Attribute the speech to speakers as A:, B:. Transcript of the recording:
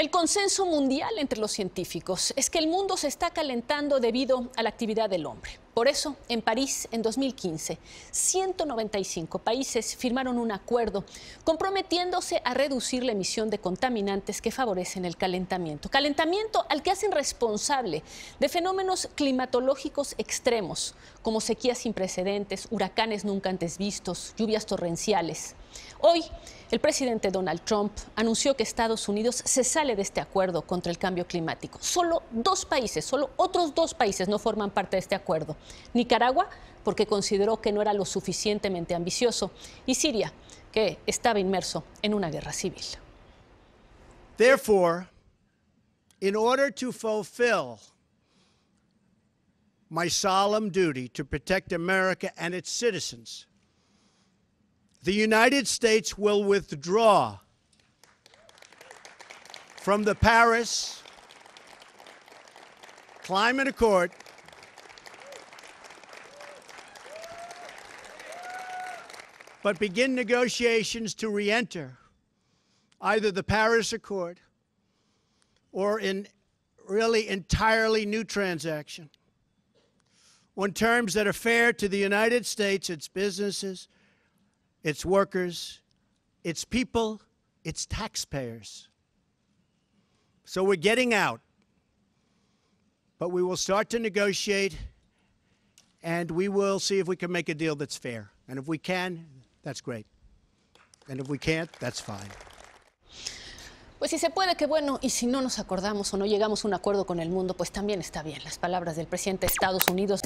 A: El consenso mundial entre los científicos es que el mundo se está calentando debido a la actividad del hombre. Por eso, en París, en 2015, 195 países firmaron un acuerdo comprometiéndose a reducir la emisión de contaminantes que favorecen el calentamiento. Calentamiento al que hacen responsable de fenómenos climatológicos extremos, como sequías sin precedentes, huracanes nunca antes vistos, lluvias torrenciales. Hoy, el presidente Donald Trump anunció que Estados Unidos se sale de este acuerdo contra el cambio climático. Solo dos países, solo otros dos países no forman parte de este acuerdo. Nicaragua, porque consideró que no era lo suficientemente ambicioso, y Siria, que estaba inmerso en una guerra civil.
B: Therefore, in order to fulfill my solemn duty to protect America and its citizens, the United States will withdraw from the Paris Climate Accord but begin negotiations to reenter either the Paris Accord or in really entirely new transaction on terms that are fair to the United States, its businesses, its workers, its people, its taxpayers. So we're getting out, but we will start to negotiate and we will see if we can make a deal that's fair. And if we can, that's great. And if we can't, that's fine.
A: Pues si se puede, que bueno. Y si no nos acordamos o no llegamos a un acuerdo con el mundo, pues también está bien. Las palabras del presidente de Estados Unidos.